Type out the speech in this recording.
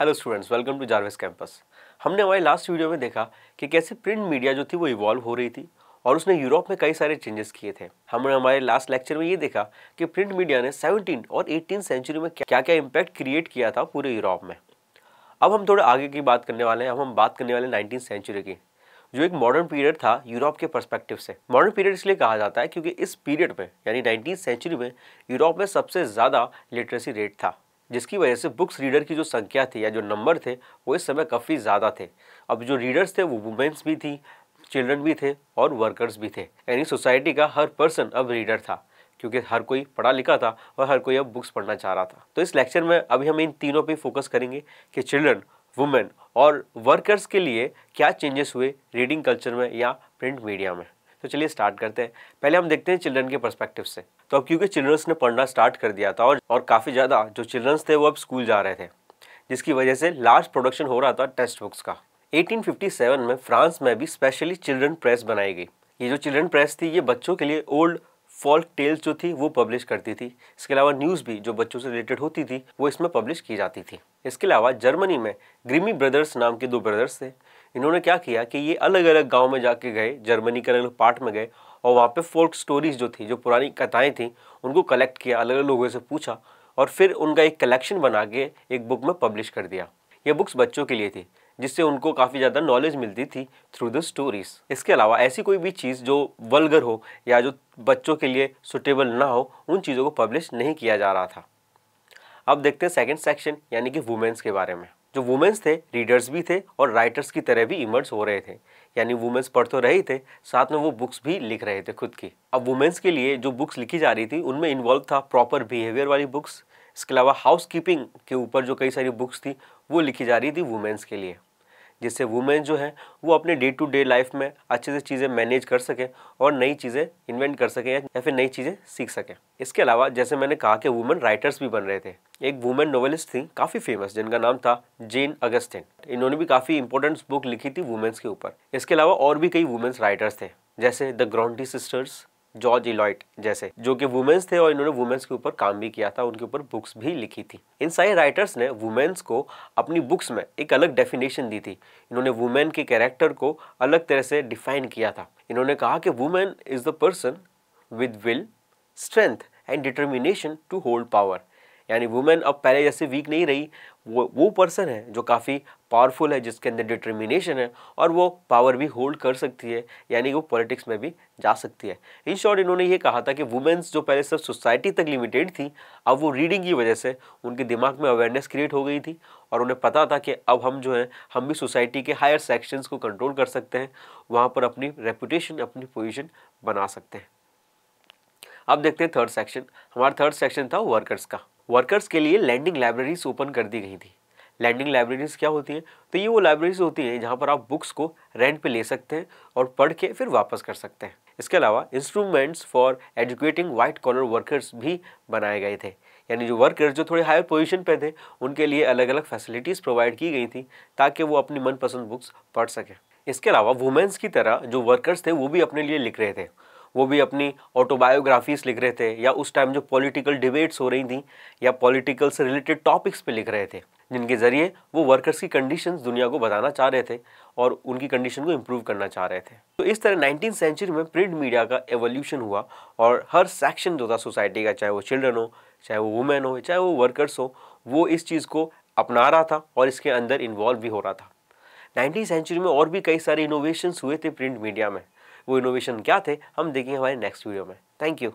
hello students welcome to Jarvis campus हमने हमारे last video में देखा कि कैसे प्रिंट मीडिया जो थी वो इवॉल्व हो रही थी और उसने यूरोप में कई सारे चेंजेस किए थे हमने हमारे लास्ट लेक्चर में ये देखा कि प्रिंट मीडिया ने 17 और 18 सेंचुरी में क्या क्या इम्पैक्ट क्रिएट किया था पूरे यूरोप में अब हम थोड़े आगे की बात करने वाले हैं अब हम बात करने वाले नाइनटीन सेंचुरी की जो एक मॉडर्न पीरियड था यूरोप के परस्पेक्टिव से मॉडर्न पीरियड इसलिए कहा जाता है क्योंकि इस पीरियड में यानी नाइनटीन सेंचुरी में यूरोप में सबसे ज़्यादा लिटरेसी रेट था जिसकी वजह से बुक्स रीडर की जो संख्या थी या जो नंबर थे वो इस समय काफ़ी ज़्यादा थे अब जो रीडर्स थे वो वुमेंस भी थी चिल्ड्रन भी थे और वर्कर्स भी थे यानी सोसाइटी का हर पर्सन अब रीडर था क्योंकि हर कोई पढ़ा लिखा था और हर कोई अब बुक्स पढ़ना चाह रहा था तो इस लेक्चर में अभी हम इन तीनों पर फोकस करेंगे कि चिल्ड्रन वुमेन और वर्कर्स के लिए क्या चेंजेस हुए रीडिंग कल्चर में या प्रिंट मीडिया में तो चलिए स्टार्ट करते हैं पहले हम देखते हैं चिल्ड्रन के परस्पेक्टिव से तो अब क्योंकि चिल्ड्रंस ने पढ़ना स्टार्ट कर दिया था और, और काफ़ी ज़्यादा जो चिल्ड्रंस थे वो अब स्कूल जा रहे थे जिसकी वजह से लार्ज प्रोडक्शन हो रहा था टेक्स्ट बुक्स का 1857 में फ्रांस में भी स्पेशली चिल्ड्रन प्रेस बनाई गई ये जो चिल्ड्रन प्रेस थी ये बच्चों के लिए ओल्ड फॉल्क टेल्स जो थी वो पब्लिश करती थी इसके अलावा न्यूज़ भी जो बच्चों से रिलेटेड होती थी वो इसमें पब्लिश की जाती थी इसके अलावा जर्मनी में ग्रीमी ब्रदर्स नाम के दो ब्रदर्स थे इन्होंने क्या किया कि ये अलग अलग गांव में जाके गए जर्मनी के अलग अलग पार्ट में गए और वहाँ पे फोर्क स्टोरीज जो थी जो पुरानी कथाएँ थीं उनको कलेक्ट किया अलग अलग लोगों से पूछा और फिर उनका एक कलेक्शन बना के एक बुक में पब्लिश कर दिया ये बुक्स बच्चों के लिए थी जिससे उनको काफ़ी ज़्यादा नॉलेज मिलती थी थ्रू द स्टोरीज़ इसके अलावा ऐसी कोई भी चीज़ जो वल्गर हो या जो बच्चों के लिए सुटेबल ना हो उन चीज़ों को पब्लिश नहीं किया जा रहा था अब देखते हैं सेकेंड सेक्शन यानी कि वुमेंस के बारे में जो वुमेंस थे रीडर्स भी थे और राइटर्स की तरह भी इमर्ज हो रहे थे यानी वुमेंस पढ़ तो रहे थे साथ में वो बुक्स भी लिख रहे थे खुद की अब वुमेंस के लिए जो बुक्स लिखी जा रही थी उनमें इन्वॉल्व था प्रॉपर बिहेवियर वाली बुक्स इसके अलावा हाउस कीपिंग के ऊपर जो कई सारी बुक्स थी वो लिखी जा रही थी वुमेंस के लिए जिससे वुमेन जो है वो अपने डे टू डे लाइफ में अच्छे से चीज़ें मैनेज कर सकें और नई चीज़ें इन्वेंट कर सकें या फिर नई चीज़ें सीख सकें इसके अलावा जैसे मैंने कहा कि वुमेन राइटर्स भी बन रहे थे एक वुमेन नॉवेलिस्ट थी काफ़ी फेमस जिनका नाम था जेन अगस्टिन इन्होंने भी काफ़ी इंपॉर्टेंट बुक लिखी थी वुमेन्स के ऊपर इसके अलावा और भी कई वुमेन्स राइटर्स थे जैसे the Bronte sisters George Eliot जैसे जो कि वुमेन्स थे और इन्होंने वुमेन्स के ऊपर काम भी किया था उनके ऊपर बुक्स भी लिखी थी इन सारे राइटर्स ने वुमेन्स को अपनी बुक्स में एक अलग डेफिनेशन दी थी इन्होंने वुमेन के कैरेक्टर को अलग तरह से डिफाइन किया था इन्होंने कहा कि women is the person with will strength and determination to hold power यानी वुमेन अब पहले जैसे वीक नहीं रही वो वो पर्सन है जो काफ़ी पावरफुल है जिसके अंदर डिटर्मिनेशन है और वो पावर भी होल्ड कर सकती है यानी वो पॉलिटिक्स में भी जा सकती है इन शॉर्ट इन्होंने ये कहा था कि वुमेंस जो पहले सिर्फ सोसाइटी तक लिमिटेड थी अब वो रीडिंग की वजह से उनके दिमाग में अवेयरनेस क्रिएट हो गई थी और उन्हें पता था कि अब हम जो हैं हम भी सोसाइटी के हायर सेक्शंस को कंट्रोल कर सकते हैं वहाँ पर अपनी रेपुटेशन अपनी पोजिशन बना सकते हैं अब देखते हैं थर्ड सेक्शन हमारा थर्ड सेक्शन था वर्कर्स का वर्कर्स के लिए लैंडिंग लाइब्रेरीज ओपन कर दी गई थी लैंडिंग लाइब्रेरीज क्या होती हैं तो ये वो लाइब्रेरीज होती हैं जहाँ पर आप बुक्स को रेंट पे ले सकते हैं और पढ़ के फिर वापस कर सकते हैं इसके अलावा instruments for educating white collar workers भी बनाए गए थे यानी जो वर्कर्स जो थोड़े हायर पोजिशन पर थे उनके लिए अलग अलग फैसिलिटीज़ प्रोवाइड की गई थी ताकि वो अपनी मनपसंद बुक्स पढ़ सकें इसके अलावा वुमेंस की तरह जो वर्कर्स थे वो भी अपने लिए लिख रहे थे वो भी अपनी ऑटोबायोग्राफीज लिख रहे थे या उस टाइम जो पॉलिटिकल डिबेट्स हो रही थी या पॉलिटिकल से रिलेटेड टॉपिक्स पे लिख रहे थे जिनके ज़रिए वो वर्कर्स की कंडीशन दुनिया को बताना चाह रहे थे और उनकी कंडीशन को इम्प्रूव करना चाह रहे थे तो इस तरह नाइनटीन सेंचुरी में प्रिंट मीडिया का एवोल्यूशन हुआ और हर सेक्शन जो था सोसाइटी का चाहे वो चिल्ड्रन हो चाहे वो वुमेन हो चाहे वो वर्कर्स हो वो इस चीज़ को अपना रहा था और इसके अंदर इन्वॉल्व भी हो रहा था नाइनटीन सेंचुरी में और भी कई सारे इनोवेशंस हुए थे प्रिंट मीडिया में वो इनोवेशन क्या थे हम देखेंगे हमारे नेक्स्ट वीडियो में थैंक यू